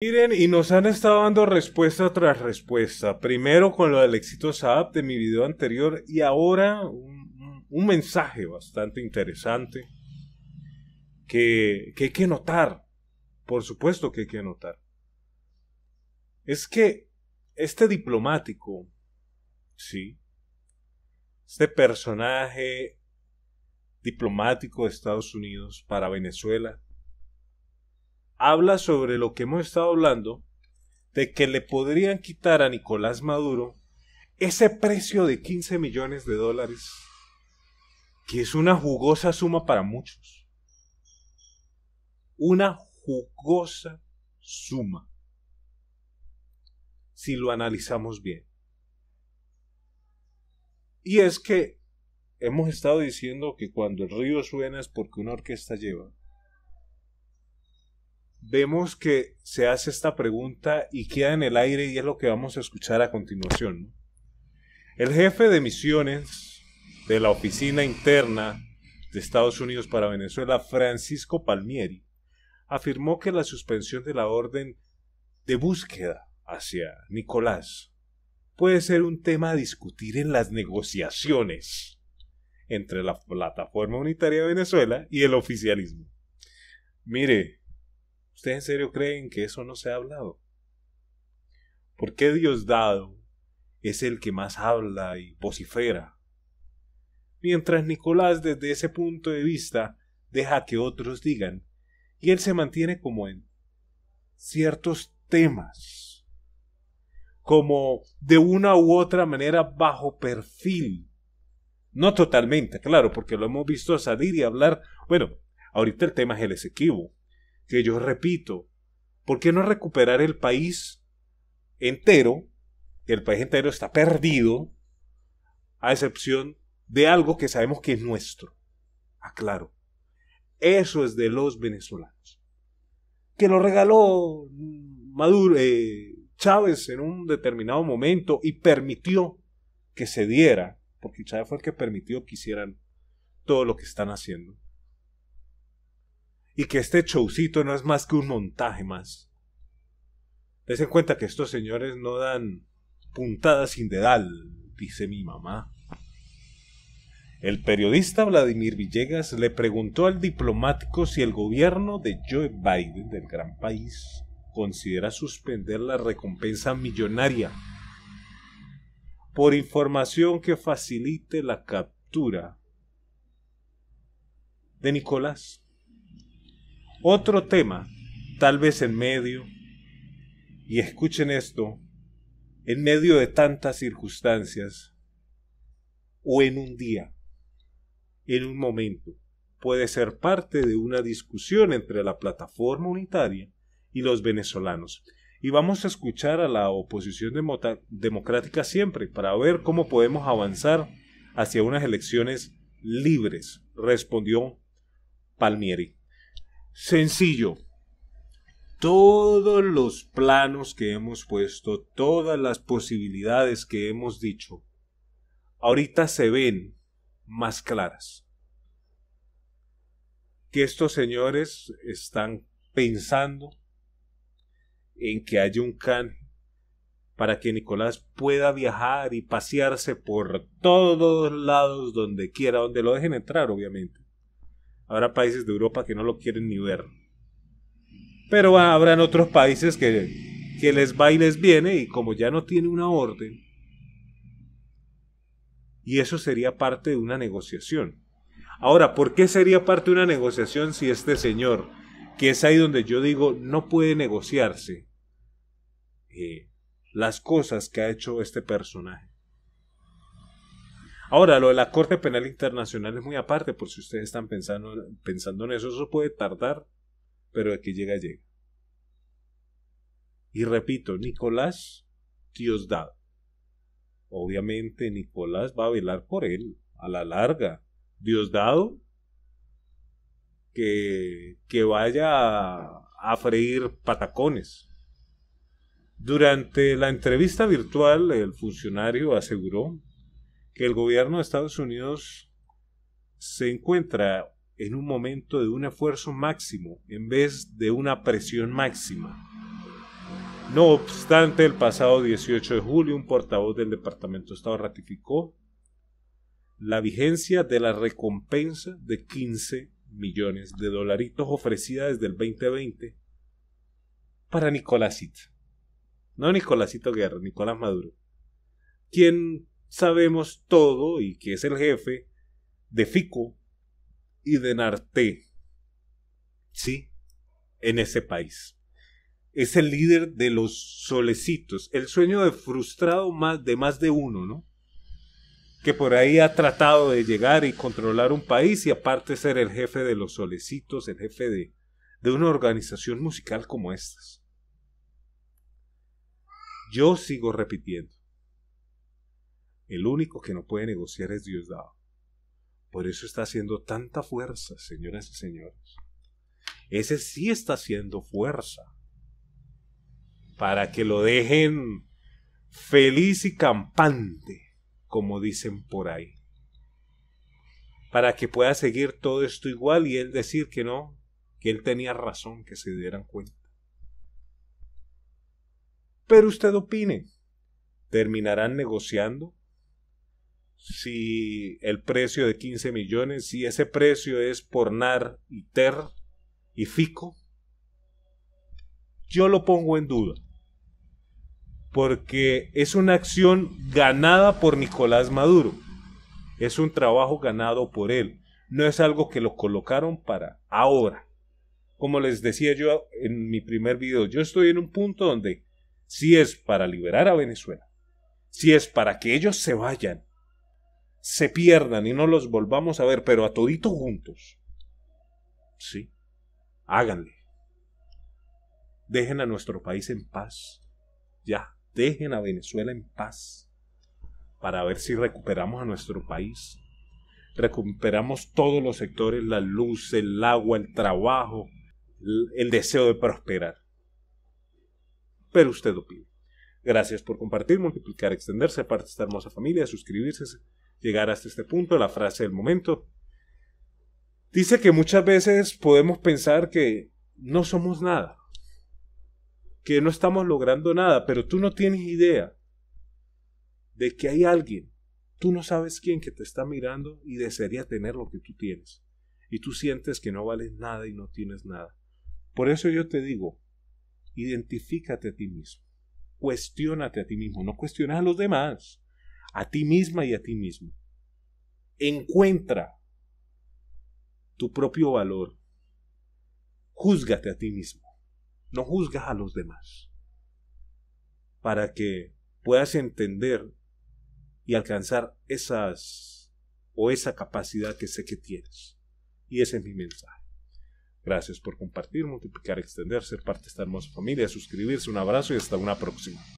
Miren, y nos han estado dando respuesta tras respuesta. Primero con lo del éxito app de mi video anterior y ahora un, mensaje bastante interesante que, que hay que notar. Por supuesto que hay que notar. Es que este diplomático, sí, este personaje diplomático de Estados Unidos para Venezuela, habla sobre lo que hemos estado hablando, de que le podrían quitar a Nicolás Maduro ese precio de 15 millones de dólares, que es una jugosa suma para muchos. Una jugosa suma, si lo analizamos bien. Y es que hemos estado diciendo que cuando el río suena es porque una orquesta lleva vemos que se hace esta pregunta y queda en el aire y es lo que vamos a escuchar a continuación. El jefe de misiones de la oficina interna de Estados Unidos para Venezuela, Francisco Palmieri, afirmó que la suspensión de la orden de búsqueda hacia Nicolás puede ser un tema a discutir en las negociaciones entre la plataforma unitaria de Venezuela y el oficialismo. Mire, ¿Ustedes en serio creen que eso no se ha hablado? ¿Por qué dado es el que más habla y vocifera? Mientras Nicolás desde ese punto de vista deja que otros digan, y él se mantiene como en ciertos temas, como de una u otra manera bajo perfil. No totalmente, claro, porque lo hemos visto salir y hablar. Bueno, ahorita el tema es el exequivo que yo repito, ¿por qué no recuperar el país entero? El país entero está perdido, a excepción de algo que sabemos que es nuestro. Aclaro. Ah, Eso es de los venezolanos. Que lo regaló Maduro, eh, Chávez en un determinado momento y permitió que se diera, porque Chávez fue el que permitió que hicieran todo lo que están haciendo y que este showcito no es más que un montaje más. dese cuenta que estos señores no dan puntadas sin dedal, dice mi mamá. El periodista Vladimir Villegas le preguntó al diplomático si el gobierno de Joe Biden del gran país considera suspender la recompensa millonaria por información que facilite la captura de Nicolás otro tema, tal vez en medio, y escuchen esto, en medio de tantas circunstancias, o en un día, en un momento, puede ser parte de una discusión entre la plataforma unitaria y los venezolanos. Y vamos a escuchar a la oposición democrática siempre para ver cómo podemos avanzar hacia unas elecciones libres, respondió Palmieri. Sencillo. Todos los planos que hemos puesto, todas las posibilidades que hemos dicho, ahorita se ven más claras. Que estos señores están pensando en que haya un can para que Nicolás pueda viajar y pasearse por todos lados donde quiera, donde lo dejen entrar, obviamente. Habrá países de Europa que no lo quieren ni ver. Pero habrán otros países que, que les va y les viene y como ya no tiene una orden, y eso sería parte de una negociación. Ahora, ¿por qué sería parte de una negociación si este señor, que es ahí donde yo digo, no puede negociarse eh, las cosas que ha hecho este personaje? Ahora, lo de la Corte Penal Internacional es muy aparte, por si ustedes están pensando, pensando en eso, eso puede tardar, pero de que llega, llega. Y repito, Nicolás Diosdado. Obviamente Nicolás va a velar por él a la larga. Diosdado que, que vaya a freír patacones. Durante la entrevista virtual, el funcionario aseguró que el gobierno de Estados Unidos se encuentra en un momento de un esfuerzo máximo en vez de una presión máxima. No obstante, el pasado 18 de julio un portavoz del Departamento de Estado ratificó la vigencia de la recompensa de 15 millones de dolaritos ofrecida desde el 2020 para Nicolásito. No Nicolásito Guerra, Nicolás Maduro. Quien sabemos todo y que es el jefe de Fico y de Narté. Sí, en ese país. Es el líder de los solecitos, el sueño de frustrado de más de uno, ¿no? Que por ahí ha tratado de llegar y controlar un país y aparte ser el jefe de los solecitos, el jefe de, de una organización musical como estas. Yo sigo repitiendo el único que no puede negociar es Diosdado. Por eso está haciendo tanta fuerza, señoras y señores. Ese sí está haciendo fuerza para que lo dejen feliz y campante, como dicen por ahí. Para que pueda seguir todo esto igual y él decir que no, que él tenía razón, que se dieran cuenta. Pero usted opine, ¿terminarán negociando? si el precio de 15 millones, si ese precio es por NAR y TER y FICO, yo lo pongo en duda. Porque es una acción ganada por Nicolás Maduro. Es un trabajo ganado por él. No es algo que lo colocaron para ahora. Como les decía yo en mi primer video, yo estoy en un punto donde si es para liberar a Venezuela, si es para que ellos se vayan, se pierdan y no los volvamos a ver, pero a todito juntos. Sí, háganle. Dejen a nuestro país en paz. Ya, dejen a Venezuela en paz. Para ver si recuperamos a nuestro país. Recuperamos todos los sectores, la luz, el agua, el trabajo, el deseo de prosperar. Pero usted lo pide. Gracias por compartir, multiplicar, extenderse, parte de esta hermosa familia, suscribirse, llegar hasta este punto, la frase del momento. Dice que muchas veces podemos pensar que no somos nada, que no estamos logrando nada, pero tú no tienes idea de que hay alguien, tú no sabes quién que te está mirando y desearía tener lo que tú tienes. Y tú sientes que no vales nada y no tienes nada. Por eso yo te digo, identifícate a ti mismo, cuestionate a ti mismo, no cuestiones a los demás a ti misma y a ti mismo. Encuentra tu propio valor. Júzgate a ti mismo. No juzgas a los demás. Para que puedas entender y alcanzar esas o esa capacidad que sé que tienes. Y ese es mi mensaje. Gracias por compartir, multiplicar, extender, ser parte de esta hermosa familia, suscribirse, un abrazo y hasta una próxima.